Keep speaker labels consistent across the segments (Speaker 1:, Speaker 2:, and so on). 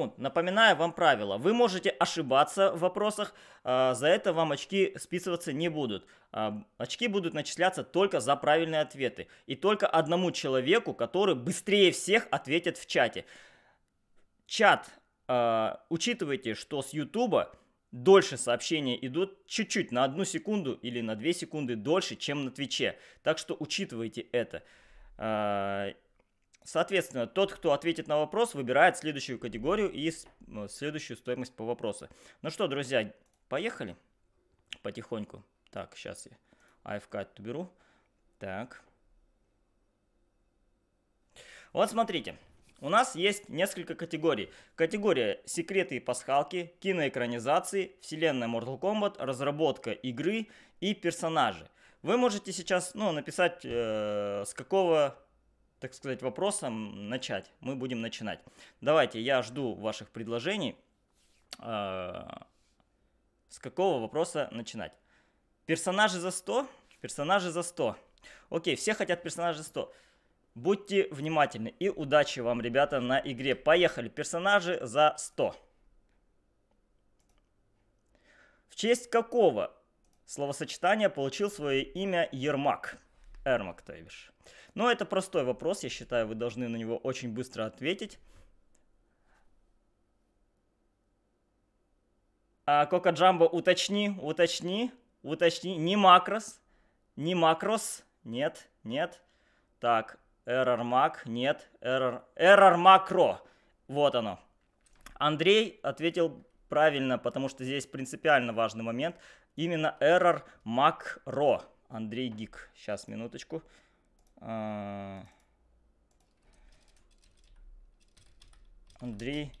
Speaker 1: секунд. Напоминаю вам правила. Вы можете ошибаться в вопросах, а, за это вам очки списываться не будут. А, очки будут начисляться только за правильные ответы. И только одному человеку, который быстрее всех ответит в чате. Чат. А, учитывайте, что с YouTube дольше сообщения идут чуть-чуть, на одну секунду или на две секунды дольше, чем на Твиче. Так что учитывайте это. Соответственно, тот, кто ответит на вопрос, выбирает следующую категорию и ну, следующую стоимость по вопросу. Ну что, друзья, поехали потихоньку. Так, сейчас я AFK беру. Так. Вот смотрите. У нас есть несколько категорий. Категория «Секреты и пасхалки», «Киноэкранизации», «Вселенная Mortal Kombat», «Разработка игры» и «Персонажи». Вы можете сейчас ну, написать, э, с какого так сказать, вопросом начать. Мы будем начинать. Давайте, я жду ваших предложений. А, с какого вопроса начинать? Персонажи за 100? Персонажи за 100. Окей, все хотят персонажи за 100. Будьте внимательны и удачи вам, ребята, на игре. Поехали, персонажи за 100. В честь какого словосочетания получил свое имя Ермак? Эрмак, то бишь. Но это простой вопрос, я считаю, вы должны на него очень быстро ответить. А, Кока Джамбо, уточни, уточни, уточни. Не макрос, не макрос, нет, нет. Так, error mac, нет, error, error macro. Вот оно. Андрей ответил правильно, потому что здесь принципиально важный момент. Именно error macro. Андрей Гик. Сейчас, минуточку. А, Андрей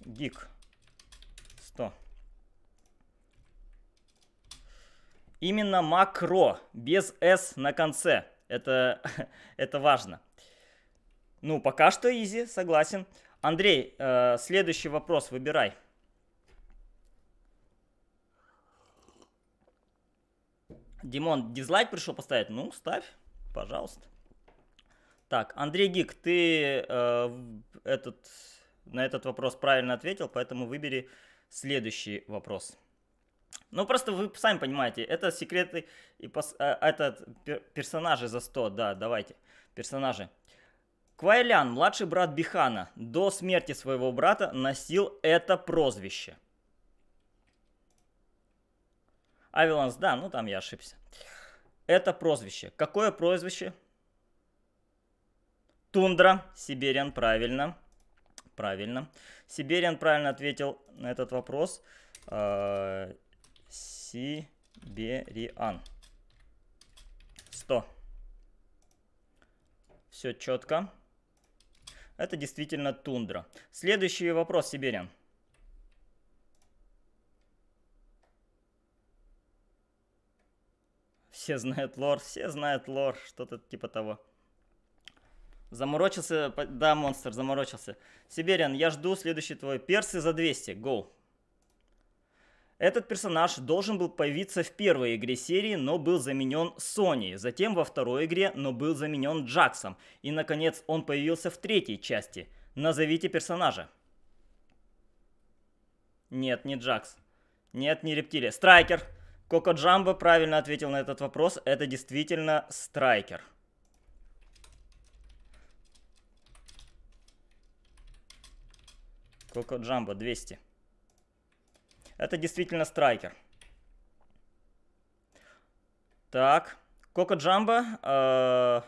Speaker 1: Гик 100. Именно макро, без S на конце. Это, это важно. Ну, пока что изи, согласен. Андрей, э, следующий вопрос выбирай. Димон, дизлайк пришел поставить? Ну, ставь, пожалуйста. Так, Андрей Гик, ты э, этот, на этот вопрос правильно ответил, поэтому выбери следующий вопрос. Ну, просто вы сами понимаете, это секреты и пос... Э, этот пер... персонажи за 100, да, давайте, персонажи. Квайлян, младший брат Бихана, до смерти своего брата носил это прозвище – Авиланс, да, ну там я ошибся. Это прозвище. Какое прозвище? Тундра, Сибириан, правильно. Правильно. Сибириан правильно ответил на этот вопрос. А, Сибириан. 100. Все четко. Это действительно тундра. Следующий вопрос, Сибириан. все знают лор, все знают лор, что-то типа того. Заморочился, да, монстр, заморочился. Сибириан, я жду следующий твой персы за 200, гоу. Этот персонаж должен был появиться в первой игре серии, но был заменен Сони, затем во второй игре, но был заменен Джаксом, и наконец он появился в третьей части. Назовите персонажа. Нет, не Джакс. Нет, не рептилия. Страйкер. Коко Джамбо правильно ответил на этот вопрос. Это действительно страйкер. Коко Джамбо 200. Это действительно страйкер. Так. Коко Джамбо. Э,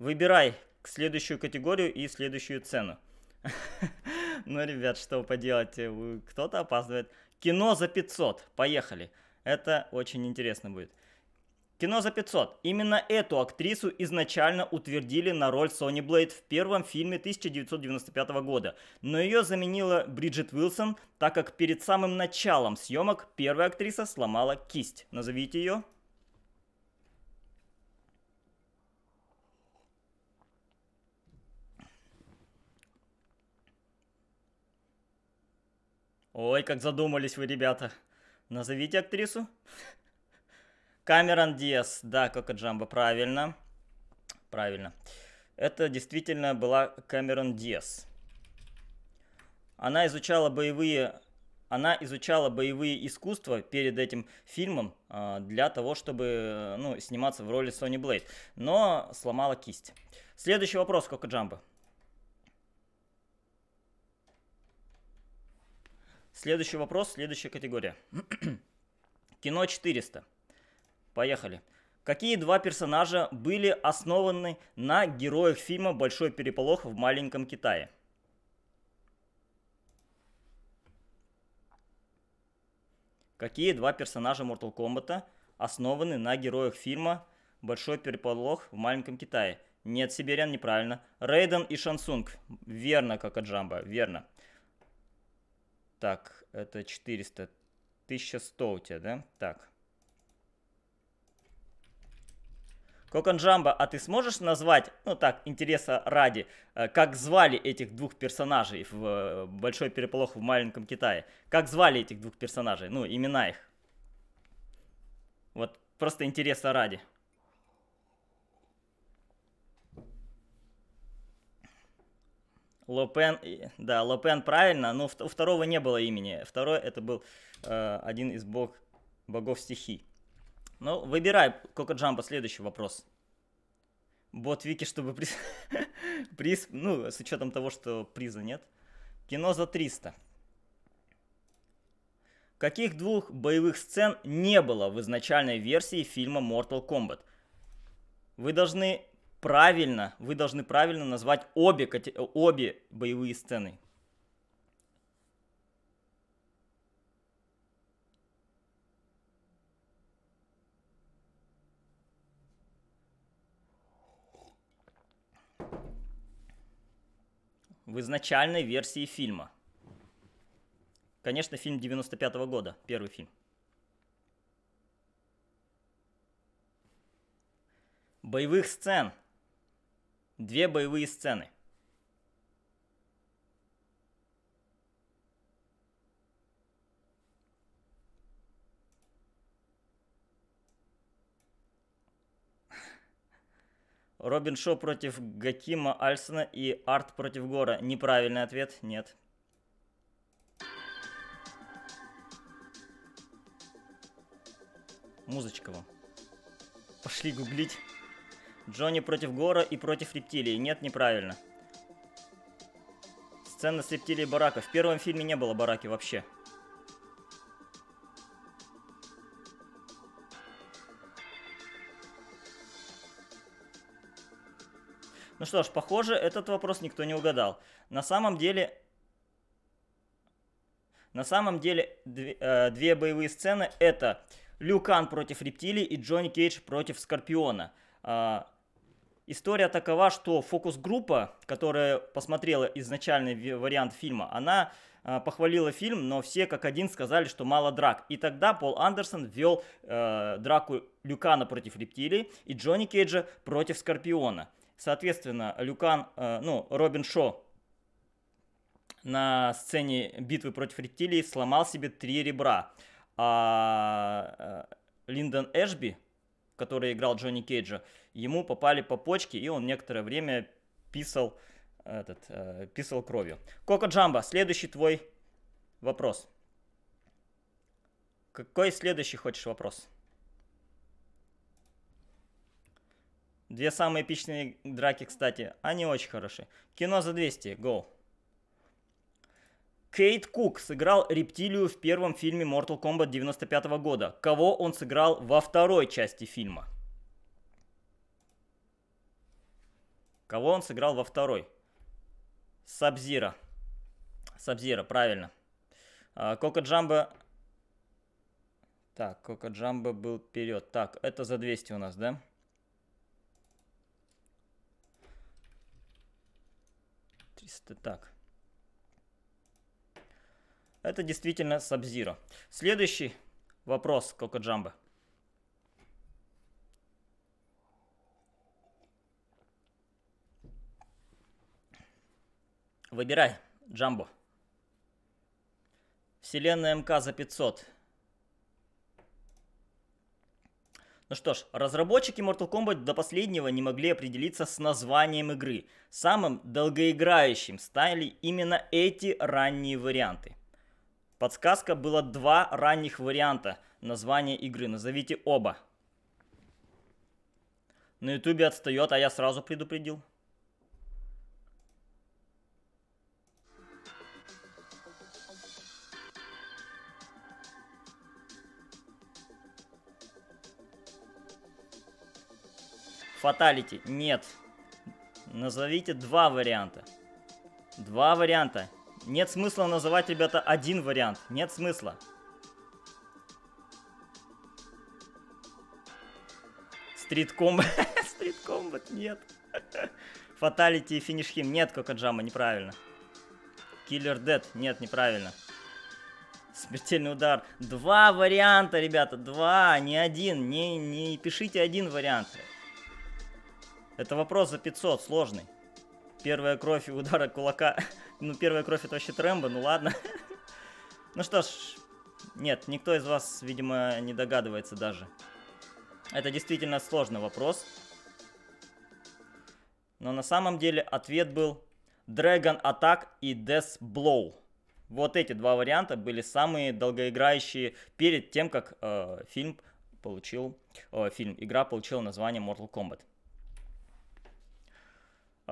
Speaker 1: выбирай следующую категорию и следующую цену. Ну, ребят, что поделать, э, кто-то опаздывает. Кино за 500. Поехали. Это очень интересно будет. Кино за 500. Именно эту актрису изначально утвердили на роль Сони Блейд в первом фильме 1995 года, но ее заменила Бриджит Уилсон, так как перед самым началом съемок первая актриса сломала кисть. Назовите ее. Ой, как задумались вы, ребята. Назовите актрису. Камерон Диас, да, Кока Джамбо, правильно. Правильно. Это действительно была Камерон Диас. Она изучала боевые она изучала боевые искусства перед этим фильмом а, для того, чтобы ну, сниматься в роли Сони Блейд, но сломала кисть. Следующий вопрос, Кока Джамбо. Следующий вопрос, следующая категория. Кино 400. Поехали. Какие два персонажа были основаны на героях фильма «Большой переполох в маленьком Китае»? Какие два персонажа Mortal Kombat основаны на героях фильма «Большой переполох в маленьком Китае»? Нет, Сибирян неправильно. Рейден и Шансунг. Верно, как Аджамба, верно. Так, это 400. 1100 у тебя, да? Так. Коконжамба, а ты сможешь назвать, ну так, интереса ради, э, как звали этих двух персонажей в э, «Большой переполох в маленьком Китае»? Как звали этих двух персонажей? Ну, имена их. Вот просто интереса ради. Лопен, да, Лопен правильно, но у второго не было имени. Второй это был э, один из бог, богов стихий. Ну, выбирай, Коко Джамбо, следующий вопрос. Бот Вики, чтобы приз... приз, ну, с учетом того, что приза нет. Кино за 300. Каких двух боевых сцен не было в изначальной версии фильма Mortal Kombat? Вы должны правильно, вы должны правильно назвать обе, обе боевые сцены. в изначальной версии фильма. Конечно, фильм 95 -го года, первый фильм. Боевых сцен Две боевые сцены. Робин Шо против Гакима Альсона и Арт против Гора. Неправильный ответ. Нет. Музычка вам. Пошли гуглить. Джонни против Гора и против рептилии. Нет, неправильно. Сцена с рептилией Барака. В первом фильме не было Бараки вообще. Ну что ж, похоже, этот вопрос никто не угадал. На самом деле... На самом деле, две, э, две боевые сцены это Люкан против рептилий и Джонни Кейдж против Скорпиона. А, история такова, что фокус-группа, которая посмотрела изначальный вариант фильма, она э, похвалила фильм, но все как один сказали, что мало драк. И тогда Пол Андерсон ввел э, драку Люкана против рептилий и Джонни Кейджа против Скорпиона. Соответственно, Люкан, э, ну, Робин Шо на сцене битвы против рептилий сломал себе три ребра. А э, Линдон Эшби, который играл Джонни Кейджа, э, ему попали по почке, и он некоторое время писал, этот, э, писал кровью. Коко Джамба, следующий твой вопрос. Какой следующий хочешь вопрос? Две самые эпичные драки, кстати. Они очень хороши. Кино за 200. Go. Кейт Кук сыграл рептилию в первом фильме Mortal Kombat 95 года. Кого он сыграл во второй части фильма? Кого он сыграл во второй? Сабзира. Сабзира, правильно. А, Кока Джамбо... Так, Кока Джамбо был вперед. Так, это за 200 у нас, да? Триста, так. Это действительно Сабзира. Следующий вопрос Кока Джамбо. Выбирай, Джамбо. Вселенная МК за 500. Ну что ж, разработчики Mortal Kombat до последнего не могли определиться с названием игры. Самым долгоиграющим стали именно эти ранние варианты. Подсказка была два ранних варианта названия игры. Назовите оба. На ютубе отстает, а я сразу предупредил. Фаталити. Нет. Назовите два варианта. Два варианта. Нет смысла называть, ребята, один вариант. Нет смысла. Стрит комбат. Стрит комбат, нет. Фаталити и финиш хим. Нет, Кокоджама, неправильно. Киллер Дед. Нет, неправильно. Смертельный удар. Два варианта, ребята. Два, не один. Не, не пишите один вариант. Это вопрос за 500, сложный. Первая кровь и удара кулака. ну, первая кровь это вообще Трэмбо, ну ладно. ну что ж, нет, никто из вас, видимо, не догадывается даже. Это действительно сложный вопрос. Но на самом деле ответ был Dragon Attack и Death Blow. Вот эти два варианта были самые долгоиграющие перед тем, как э, фильм получил, э, фильм, игра получила название Mortal Kombat.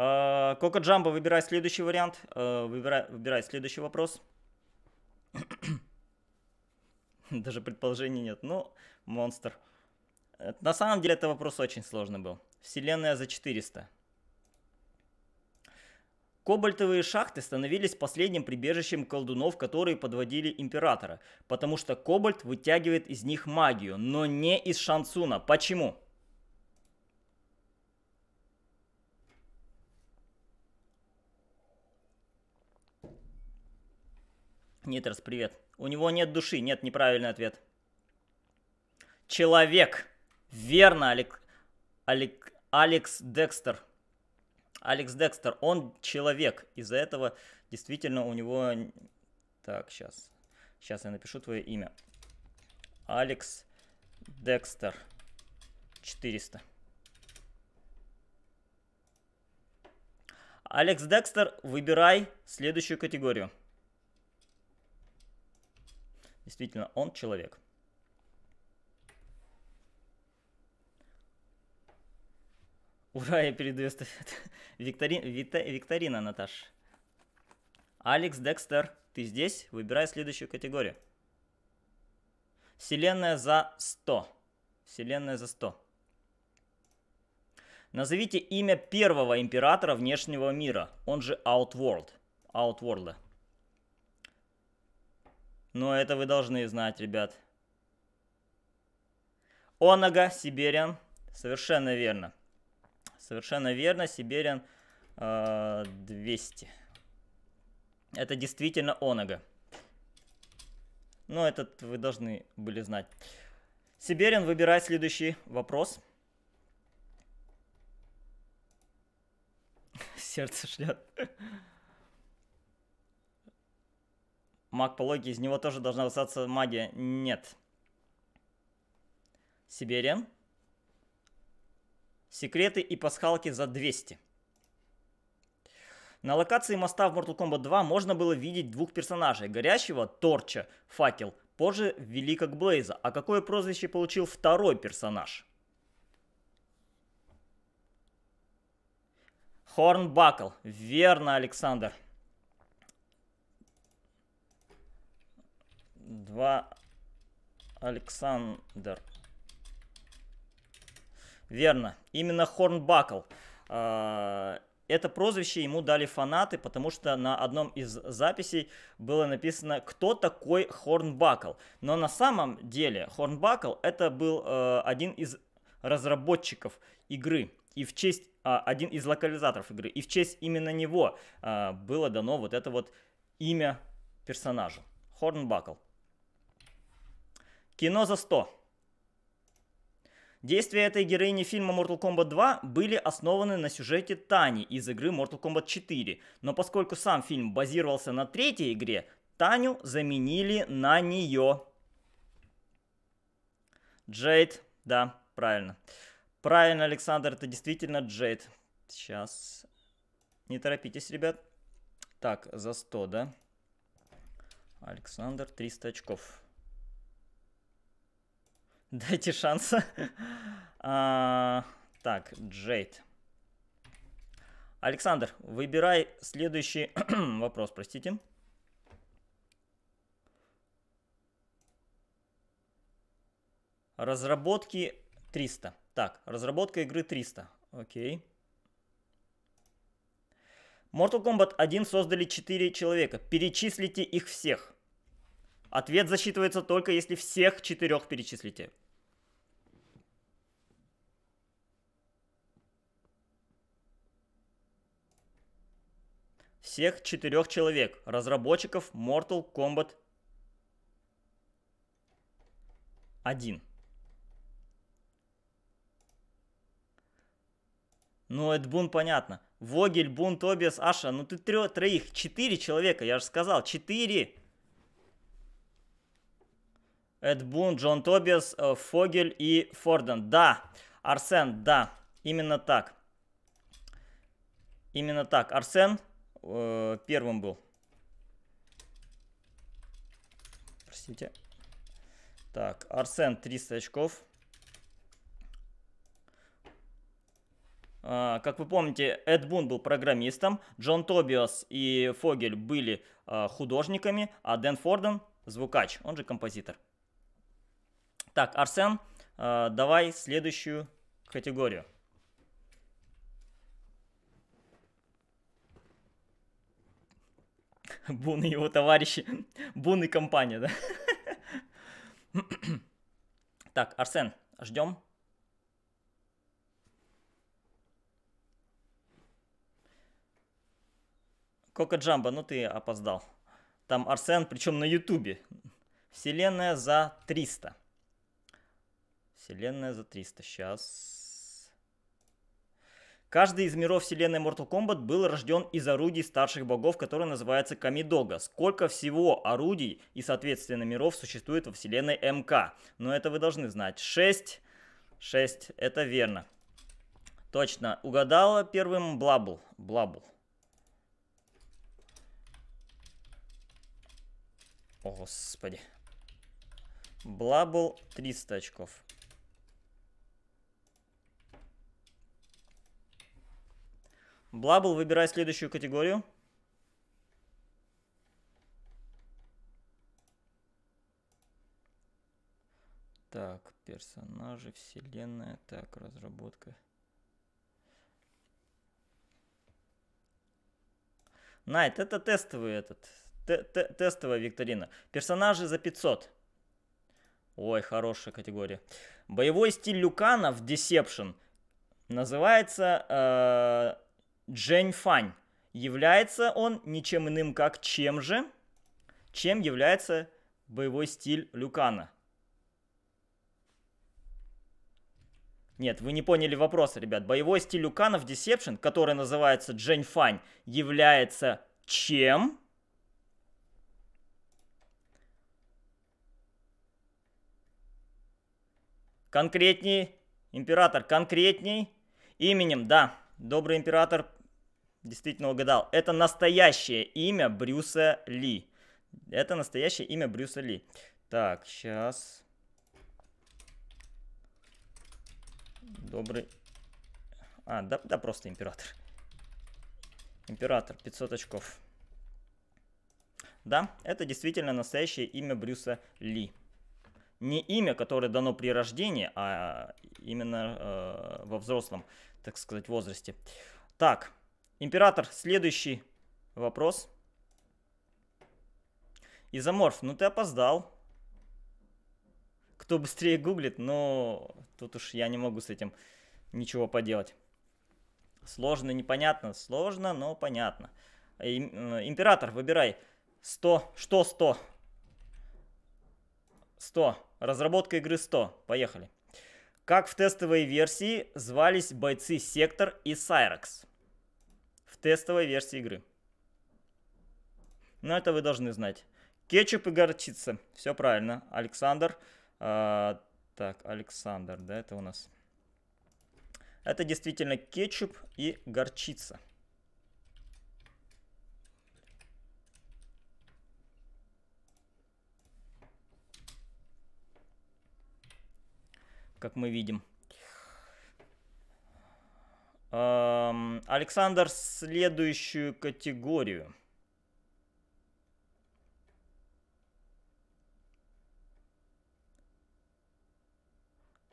Speaker 1: А, Кока Джамба, выбирай следующий вариант. А, выбирай, выбирай следующий вопрос. Даже предположений нет. Ну, монстр. Э, на самом деле, это вопрос очень сложный был. Вселенная за 400. Кобальтовые шахты становились последним прибежищем колдунов, которые подводили императора, потому что кобальт вытягивает из них магию, но не из шансуна. Почему? Нитерс, привет. У него нет души. Нет, неправильный ответ. Человек. Верно, Алек... Алек... Алекс Декстер. Алекс Декстер, он человек. Из-за этого действительно у него... Так, сейчас. Сейчас я напишу твое имя. Алекс Декстер. 400. Алекс Декстер, выбирай следующую категорию. Действительно, он человек. Ура, я передаю эстафету. Викторин, Вита, викторина, Наташ. Алекс Декстер, ты здесь? Выбирай следующую категорию. Вселенная за 100. Вселенная за 100. Назовите имя первого императора внешнего мира, он же Outworld. Outworld. Но это вы должны знать, ребят. Онага, Сибирин. Совершенно верно. Совершенно верно, Сибирин э, 200. Это действительно Онага. Но этот вы должны были знать. Сибирин, выбирай следующий вопрос. Сердце шлет. Маг по логике, из него тоже должна высаться магия. Нет. Сибириан. Секреты и пасхалки за 200. На локации моста в Mortal Kombat 2 можно было видеть двух персонажей. Горящего, Торча, Факел, позже ввели как Блейза. А какое прозвище получил второй персонаж? Хорнбакл. Верно, Александр. 2 Александр. Верно. Именно Хорнбакл. А, это прозвище ему дали фанаты, потому что на одном из записей было написано «Кто такой Хорнбакл?». Но на самом деле Хорнбакл это был э, один из разработчиков игры и в честь, а, один из локализаторов игры, и в честь именно него а, было дано вот это вот имя персонажа. Хорнбакл. Кино за 100. Действия этой героини фильма Mortal Kombat 2 были основаны на сюжете Тани из игры Mortal Kombat 4, но поскольку сам фильм базировался на третьей игре, Таню заменили на нее. Джейд, да, правильно. Правильно, Александр, это действительно Джейд. Сейчас. Не торопитесь, ребят. Так, за 100, да? Александр, 300 очков. Дайте шанс. А, так, Джейд. Александр, выбирай следующий вопрос, простите. Разработки 300. Так, разработка игры 300. Окей. Mortal Kombat 1 создали 4 человека. Перечислите их всех. Ответ засчитывается только, если всех четырех перечислите. Всех четырех человек, разработчиков Mortal Kombat 1. Ну, Эдбун понятно. Вогель, Бун, Тобиас, Аша, ну ты трё, троих, четыре человека, я же сказал, четыре. Эд Бун, Джон Тобиас, э, Фогель и Форден. Да, Арсен, да, именно так. Именно так. Арсен э, первым был. Простите. Так, Арсен 300 очков. А, как вы помните, Эд Бун был программистом, Джон Тобиас и Фогель были а, художниками, а Дэн Форден звукач, он же композитор. Так, Арсен, э, давай следующую категорию. Бун и его товарищи. Бун и компания, да? Так, Арсен, ждем. Кока Джамба, ну ты опоздал. Там Арсен, причем на Ютубе. Вселенная за 300. Вселенная за 300. Сейчас. Каждый из миров вселенной Mortal Kombat был рожден из орудий старших богов, которые называются Камидога. Сколько всего орудий и, соответственно, миров существует во вселенной МК? Но это вы должны знать. 6. 6. Это верно. Точно. Угадала первым Блабл. Блабл. О, господи. Блабл 300 очков. Блабл, выбирай следующую категорию. Так, персонажи, вселенная, так, разработка. Найт, это тестовый этот, те, те, тестовая викторина. Персонажи за 500. Ой, хорошая категория. Боевой стиль Люкана в Deception называется э, Джень Фань. Является он ничем иным, как чем же, чем является боевой стиль Люкана. Нет, вы не поняли вопрос, ребят. Боевой стиль Люкана в Deception, который называется Джень Фань, является чем? Конкретней, император, конкретней. Именем, да. Добрый император Действительно угадал. Это настоящее имя Брюса Ли. Это настоящее имя Брюса Ли. Так, сейчас. Добрый... А, да, да просто император. Император, 500 очков. Да, это действительно настоящее имя Брюса Ли. Не имя, которое дано при рождении, а именно э, во взрослом, так сказать, возрасте. Так, Император, следующий вопрос. Изоморф, ну ты опоздал. Кто быстрее гуглит, но тут уж я не могу с этим ничего поделать. Сложно, непонятно. Сложно, но понятно. Э, император, выбирай. 100. Что 100? 100. Разработка игры 100. Поехали. Как в тестовой версии звались бойцы Сектор и Сайрекс? в тестовой версии игры. Но ну, это вы должны знать. Кетчуп и горчица. Все правильно. Александр. А, так, Александр, да, это у нас. Это действительно кетчуп и горчица. Как мы видим. Александр, следующую категорию.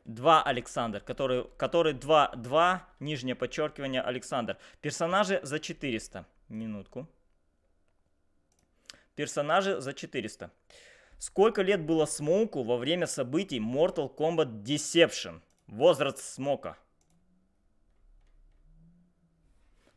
Speaker 1: Два Александр, который, который два два нижнее подчеркивание Александр. Персонажи за 400. Минутку. Персонажи за 400. Сколько лет было Смоуку во время событий Mortal Kombat Deception? Возраст Смока.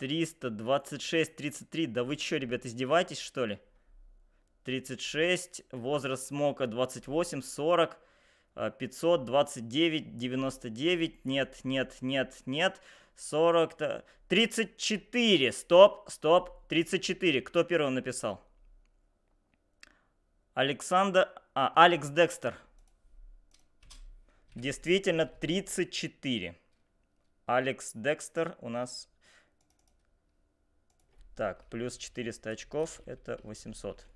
Speaker 1: 326, 33. Да вы что, ребят, издеваетесь, что ли? 36, возраст смока 28, 40, 500, 29, 99, нет, нет, нет, нет, 40, 34, стоп, стоп, 34. Кто первым написал? Александр, а, Алекс Декстер. Действительно, 34. Алекс Декстер у нас так, плюс 400 очков, это 800.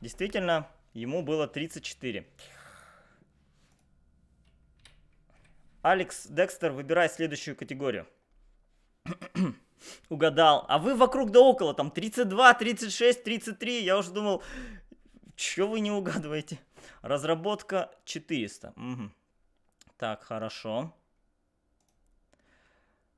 Speaker 1: Действительно, ему было 34. Алекс Декстер, выбирай следующую категорию. Угадал. А вы вокруг да около, там 32, 36, 33. Я уже думал, что вы не угадываете? Разработка 400. Угу. Так, хорошо.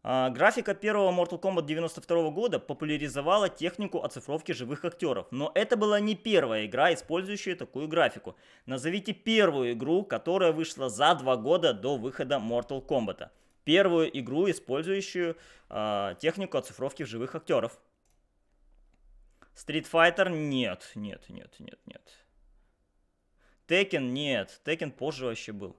Speaker 1: А, графика первого Mortal Kombat 92 года популяризовала технику оцифровки живых актеров, но это была не первая игра, использующая такую графику. Назовите первую игру, которая вышла за два года до выхода Mortal Kombat. Первую игру, использующую э, технику оцифровки живых актеров. Street Fighter нет, нет, нет, нет, нет. Tekken нет, Tekken позже вообще был.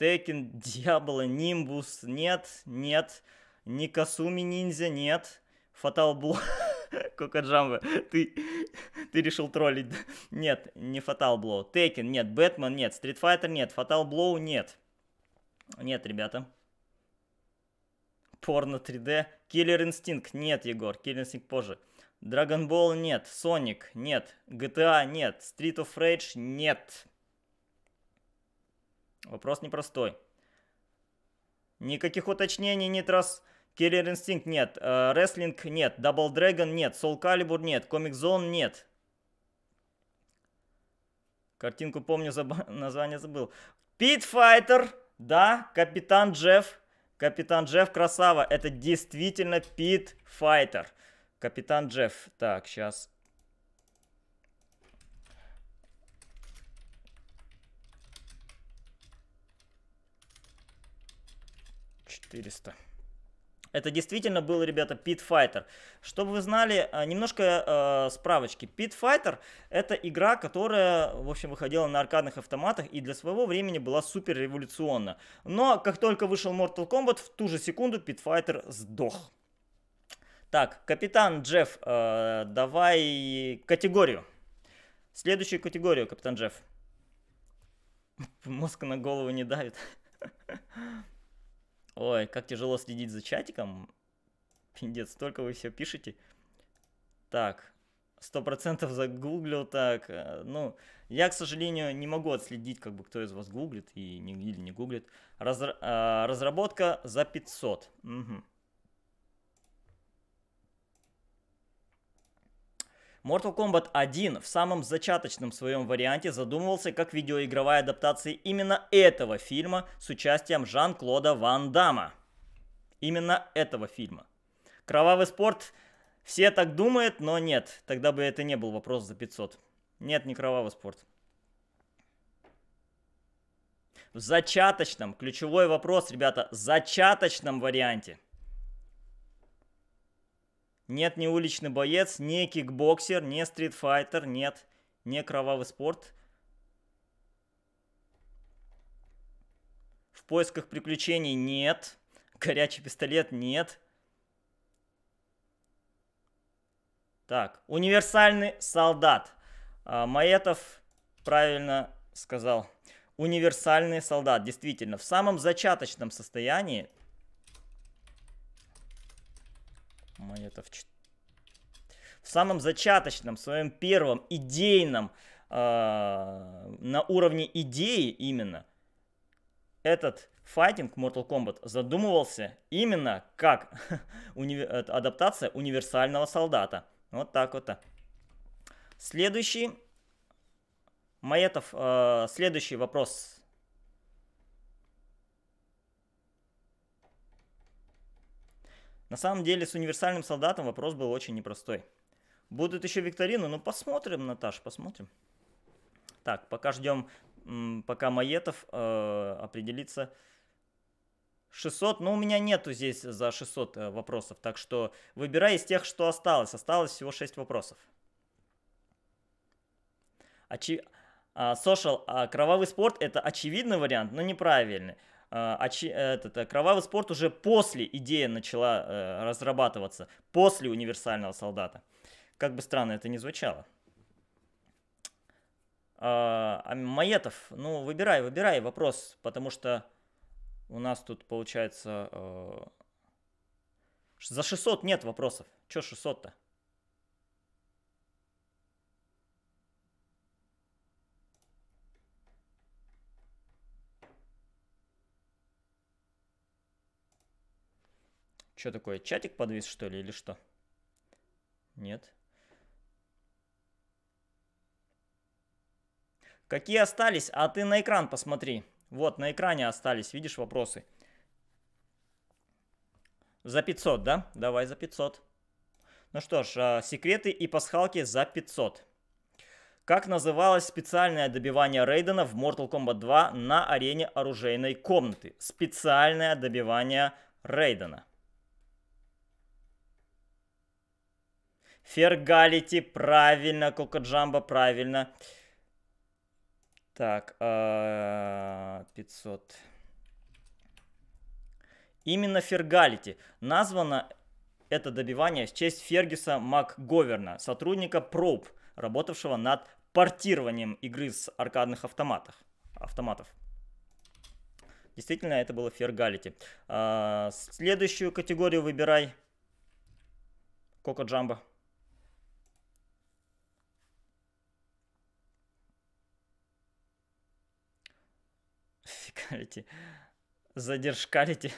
Speaker 1: Текен, Диабло, Нимбус, нет, нет. Никасуми Ниндзя, нет. Фатал Блу... джамба, ты, ты решил троллить. Нет, не Фатал Блоу. Текен, нет. Бэтмен, нет. Стритфайтер, нет. Фатал Блоу, нет. Нет, ребята. Порно 3D. Киллер Инстинкт, нет, Егор. Киллер Инстинкт позже. Драгонбол, нет. Соник, нет. GTA, а, нет. Street of Rage, нет. Вопрос непростой. Никаких уточнений, нет раз Киллер Инстинкт нет, Рестлинг э, нет, Дабл Dragon нет, Сол Калибур нет, Комик Зон нет. Картинку помню, заб... название забыл. Пит Файтер, да, Капитан Джефф. Капитан Джефф красава, это действительно Пит Файтер. Капитан Джефф, так, сейчас 400. Это действительно был, ребята, Pit Fighter. Чтобы вы знали, а, немножко э, справочки. Pit Fighter это игра, которая, в общем, выходила на аркадных автоматах и для своего времени была супер революционна. Но как только вышел Mortal Kombat, в ту же секунду Pit Fighter сдох. Так, капитан Джефф, э, давай категорию. Следующую категорию, капитан Джефф. Мозг на голову не давит. Ой, как тяжело следить за чатиком. Пиндец, столько вы все пишете. Так, сто процентов загуглил так. Э, ну, я, к сожалению, не могу отследить, как бы, кто из вас гуглит и не, или не гуглит. Разр, э, разработка за 500. Угу. Mortal Kombat 1 в самом зачаточном своем варианте задумывался как видеоигровая адаптация именно этого фильма с участием Жан-Клода Ван Дамма. Именно этого фильма. Кровавый спорт все так думают, но нет. Тогда бы это не был вопрос за 500. Нет, не кровавый спорт. В зачаточном, ключевой вопрос, ребята, зачаточном варианте – нет, не уличный боец, не кикбоксер, не стритфайтер, нет, не кровавый спорт. В поисках приключений нет. Горячий пистолет нет. Так, универсальный солдат. А, Маетов правильно сказал. Универсальный солдат, действительно. В самом зачаточном состоянии Мы это в, в самом зачаточном, своем первом идейном, э, на уровне идеи именно, этот файтинг Mortal Kombat задумывался именно как уни э, адаптация универсального солдата. Вот так вот. Следующий. Маетов, э, а, следующий вопрос На самом деле с универсальным солдатом вопрос был очень непростой. Будут еще викторины, ну посмотрим, Наташа, посмотрим. Так, пока ждем, пока Маетов э, определится. 600, но ну, у меня нету здесь за 600 э, вопросов, так что выбирай из тех, что осталось. Осталось всего 6 вопросов. Очи... А, social, а, кровавый спорт это очевидный вариант, но неправильный. А, очи, этот, э, кровавый спорт уже после идея начала э, разрабатываться, после универсального солдата. Как бы странно это ни звучало. А, а Маетов, ну выбирай, выбирай вопрос, потому что у нас тут получается э, за 600 нет вопросов. Че 600-то? Что такое, чатик подвис, что ли, или что? Нет. Какие остались? А ты на экран посмотри. Вот, на экране остались, видишь, вопросы. За 500, да? Давай за 500. Ну что ж, а, секреты и пасхалки за 500. Как называлось специальное добивание Рейдена в Mortal Kombat 2 на арене оружейной комнаты? Специальное добивание Рейдена. Фергалити, правильно. Кокоджамба, правильно. Так, 500. А, Именно Фергалити. Названо это добивание в честь Фергюса МакГоверна, сотрудника проб, работавшего над портированием игры с аркадных автоматов. автоматов. Действительно, это было Фергалити. А, следующую категорию выбирай. Коко Джамбо. эти задержкалите.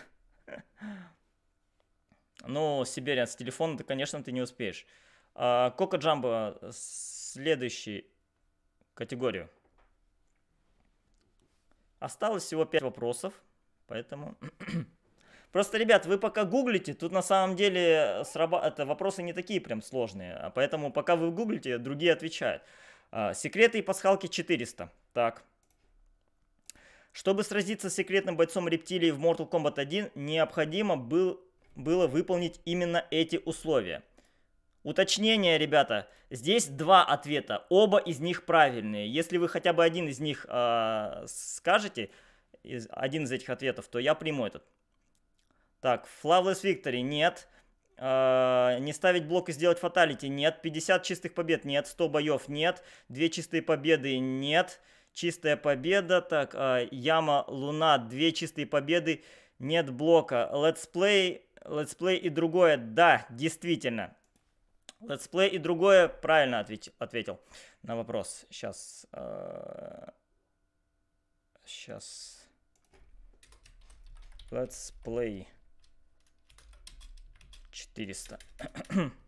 Speaker 1: Ну, Сибирь с телефона, то, конечно, ты не успеешь. Кока Джамбо, э, следующий категорию. Осталось всего 5 вопросов, поэтому... Просто, ребят, вы пока гуглите, тут на самом деле э, сраба... это вопросы не такие прям сложные, а поэтому пока вы гуглите, другие отвечают. А, Секреты и пасхалки 400. Так, чтобы сразиться с секретным бойцом рептилии в Mortal Kombat 1, необходимо был, было выполнить именно эти условия. Уточнение, ребята. Здесь два ответа. Оба из них правильные. Если вы хотя бы один из них э, скажете, из, один из этих ответов, то я приму этот. Так, Flawless Victory нет. Э, не ставить блок и сделать фаталити нет. 50 чистых побед нет. 100 боев нет. 2 чистые победы нет. Нет чистая победа. Так, э, Яма, Луна, две чистые победы, нет блока. Летсплей, летсплей и другое, да, действительно. Летсплей и другое, правильно ответ, ответил на вопрос. Сейчас, э, а, сейчас. Let's play 400.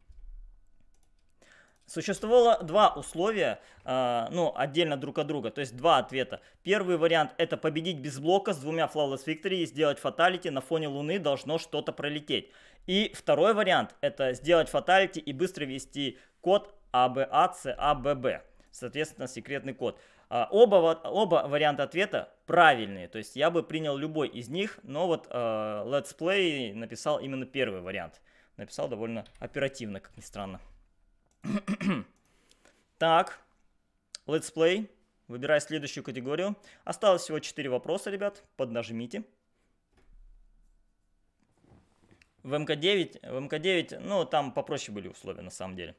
Speaker 1: Существовало два условия, э, ну, отдельно друг от друга, то есть два ответа. Первый вариант – это победить без блока с двумя Flawless Victory и сделать фаталити, на фоне Луны должно что-то пролететь. И второй вариант – это сделать фаталити и быстро ввести код ABACABB, а а соответственно, секретный код. Оба, оба варианта ответа правильные, то есть я бы принял любой из них, но вот э, Let's Play написал именно первый вариант. Написал довольно оперативно, как ни странно. так, let's play. Выбирай следующую категорию. Осталось всего 4 вопроса, ребят. Поднажмите. В МК-9, в МК-9, ну, там попроще были условия, на самом деле.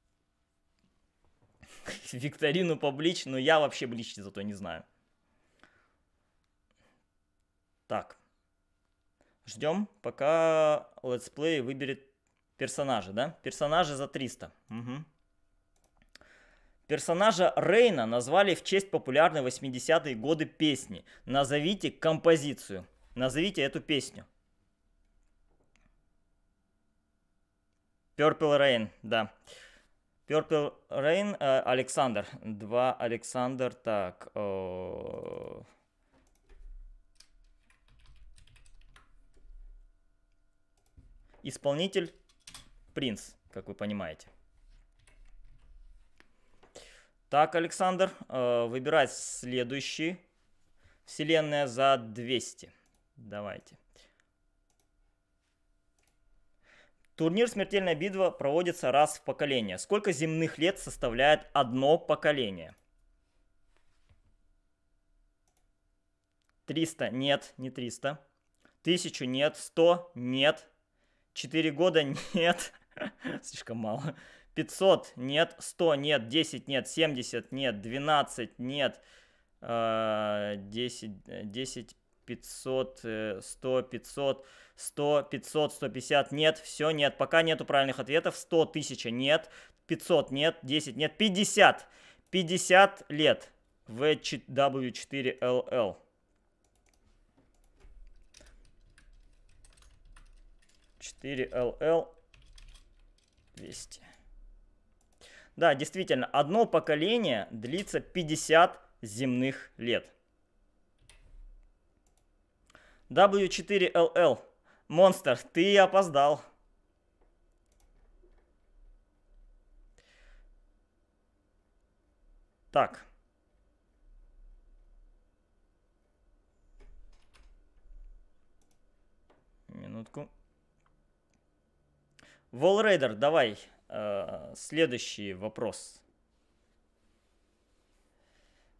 Speaker 1: Викторину по Блич, но я вообще Блич зато не знаю. Так. Ждем, пока летсплей выберет Персонажи, да? Персонажи за 300. Угу. Персонажа Рейна назвали в честь популярной 80-е годы песни. Назовите композицию. Назовите эту песню. Purple Rain, да. Purple Rain, э, Александр. Два Александр, так. Э, исполнитель принц, как вы понимаете. Так, Александр, э, выбирай следующий. Вселенная за 200. Давайте. Турнир «Смертельная битва» проводится раз в поколение. Сколько земных лет составляет одно поколение? 300? Нет, не 300. 1000? Нет. 100? Нет. 4 года? Нет. Слишком мало. 500 нет, 100 нет, 10 нет, 70 нет, 12 нет, 10, 10, 500, 100, 500, 100, 500, 150 нет, все нет, пока нету правильных ответов, 100, 1000 нет, 500 нет, 10 нет, 50, 50 лет, VW4LL. Четыре ЛЛ 200. Да, действительно, одно поколение длится 50 земных лет. W4LL. Монстр, ты опоздал. Так. Минутку. Волрейдер, давай, э, следующий вопрос.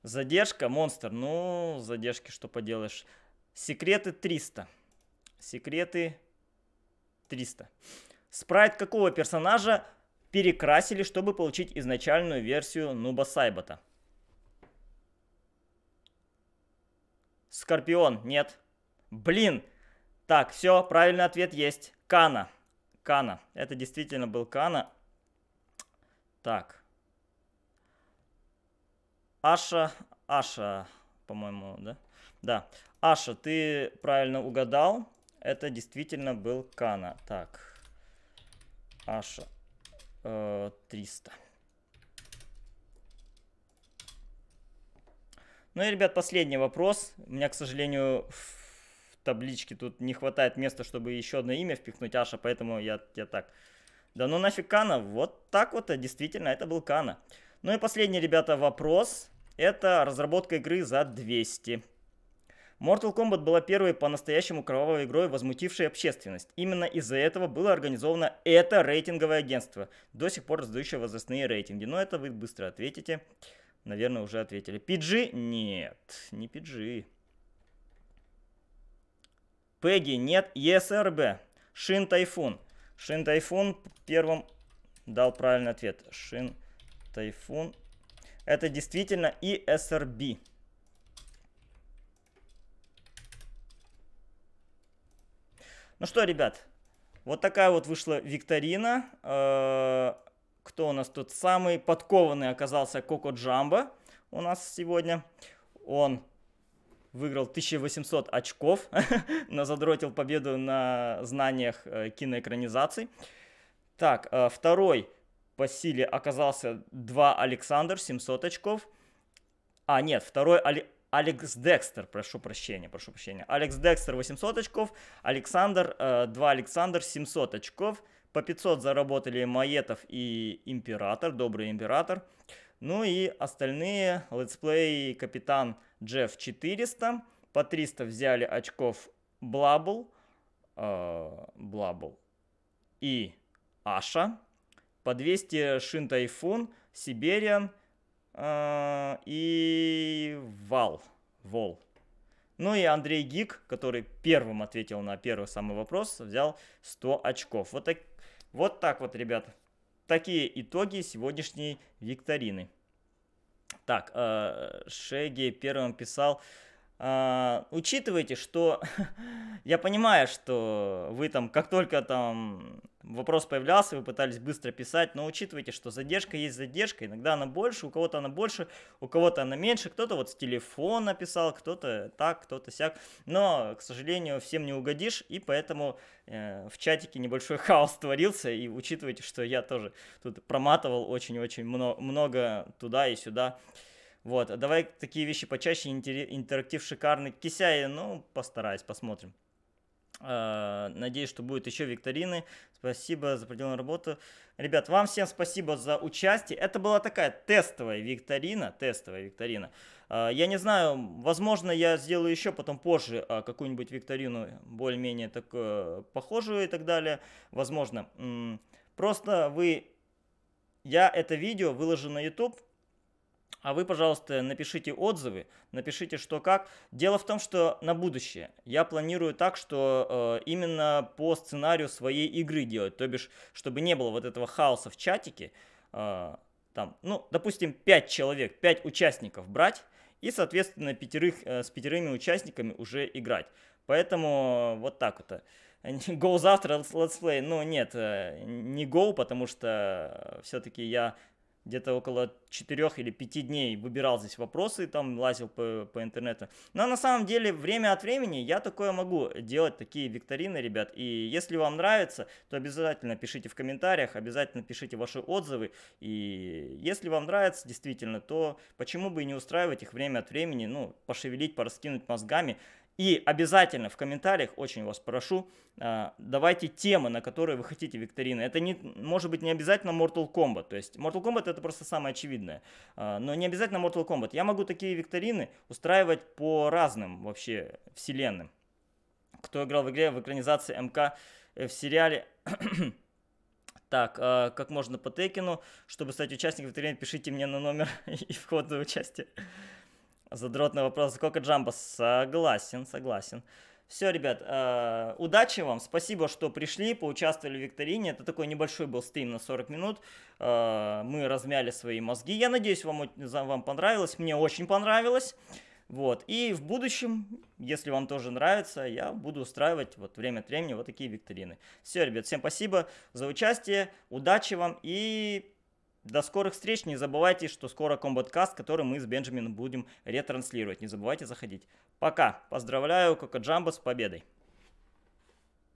Speaker 1: Задержка, монстр, ну, задержки, что поделаешь. Секреты 300. Секреты 300. Спрайт какого персонажа перекрасили, чтобы получить изначальную версию Нуба Сайбота? Скорпион, нет. Блин. Так, все, правильный ответ есть. Кана. Кана. Это действительно был Кана. Так. Аша, Аша, по-моему, да? Да. Аша, ты правильно угадал. Это действительно был Кана. Так. Аша. Э, 300. Ну и, ребят, последний вопрос. У меня, к сожалению, табличке. Тут не хватает места, чтобы еще одно имя впихнуть, Аша, поэтому я тебе так. Да ну нафиг Кана, вот так вот, а действительно, это был Кана. Ну и последний, ребята, вопрос. Это разработка игры за 200. Mortal Kombat была первой по-настоящему кровавой игрой, возмутившей общественность. Именно из-за этого было организовано это рейтинговое агентство, до сих пор раздающее возрастные рейтинги. Но это вы быстро ответите. Наверное, уже ответили. PG? Нет, не PG. Пеги нет. ЕСРБ. Шин Тайфун. Шин Тайфун первым дал правильный ответ. Шин Тайфун. Это действительно ИСРБ. Ну что, ребят, вот такая вот вышла викторина. Э, кто у нас тут самый подкованный оказался Коко Джамбо у нас сегодня. Он выиграл 1800 очков, но задротил победу на знаниях э, киноэкранизаций. Так, э, второй по силе оказался 2 Александр, 700 очков. А, нет, второй Али... Алекс Декстер, прошу прощения, прошу прощения. Алекс Декстер 800 очков, Александр, э, 2 Александр 700 очков. По 500 заработали Маетов и Император, Добрый Император. Ну и остальные, летсплей, Капитан Джефф 400. По 300 взяли очков Блабл, э, Блабл и Аша. По 200 Шин Тайфун, Сибериан э, и Вал. Вол. Ну и Андрей Гик, который первым ответил на первый самый вопрос, взял 100 очков. Вот так вот, так вот ребята, такие итоги сегодняшней викторины. Так, э, Шеги первым писал, а, учитывайте, что я понимаю, что вы там, как только там вопрос появлялся, вы пытались быстро писать, но учитывайте, что задержка есть задержка, иногда она больше, у кого-то она больше, у кого-то она меньше, кто-то вот с телефона писал, кто-то так, кто-то сяк, но, к сожалению, всем не угодишь, и поэтому э, в чатике небольшой хаос творился, и учитывайте, что я тоже тут проматывал очень-очень много, много туда и сюда, э, вот, а давай такие вещи почаще, интерактив шикарный. Кисяи, ну, постараюсь, посмотрим. А, надеюсь, что будет еще викторины. Спасибо за проделанную работу. Ребят, вам всем спасибо за участие. Это была такая тестовая викторина. Тестовая викторина. А, я не знаю, возможно, я сделаю еще потом позже какую-нибудь викторину более-менее такую э, похожую и так далее. Возможно. Просто вы... Я это видео выложу на YouTube а вы, пожалуйста, напишите отзывы, напишите что как. Дело в том, что на будущее я планирую так, что э, именно по сценарию своей игры делать, то бишь, чтобы не было вот этого хаоса в чатике, э, там, ну, допустим, 5 человек, 5 участников брать и, соответственно, пятерых, э, с пятерыми участниками уже играть. Поэтому э, вот так вот. Э, go завтра, let's play. Ну, нет, э, не go, потому что все-таки я где-то около 4 или 5 дней выбирал здесь вопросы, там лазил по, по интернету. Но на самом деле время от времени я такое могу делать, такие викторины, ребят. И если вам нравится, то обязательно пишите в комментариях, обязательно пишите ваши отзывы. И если вам нравится действительно, то почему бы и не устраивать их время от времени, ну, пошевелить, пораскинуть мозгами – и обязательно в комментариях, очень вас прошу, э, давайте темы, на которые вы хотите викторины. Это не, может быть не обязательно Mortal Kombat. То есть Mortal Kombat это просто самое очевидное. Э, но не обязательно Mortal Kombat. Я могу такие викторины устраивать по разным вообще вселенным. Кто играл в игре в экранизации МК э, в сериале... Так, как можно по текину, чтобы стать участником викторины, пишите мне на номер и вход за участие. Задротный вопрос. Сколько джамба? Согласен, согласен. Все, ребят, э, удачи вам. Спасибо, что пришли, поучаствовали в викторине. Это такой небольшой был стрим на 40 минут. Э, мы размяли свои мозги. Я надеюсь, вам, вам понравилось. Мне очень понравилось. Вот. И в будущем, если вам тоже нравится, я буду устраивать вот время от времени вот такие викторины. Все, ребят, всем спасибо за участие. Удачи вам и до скорых встреч. Не забывайте, что скоро комбаткаст, который мы с Бенджамином будем ретранслировать. Не забывайте заходить. Пока. Поздравляю Кока Джамбо с победой.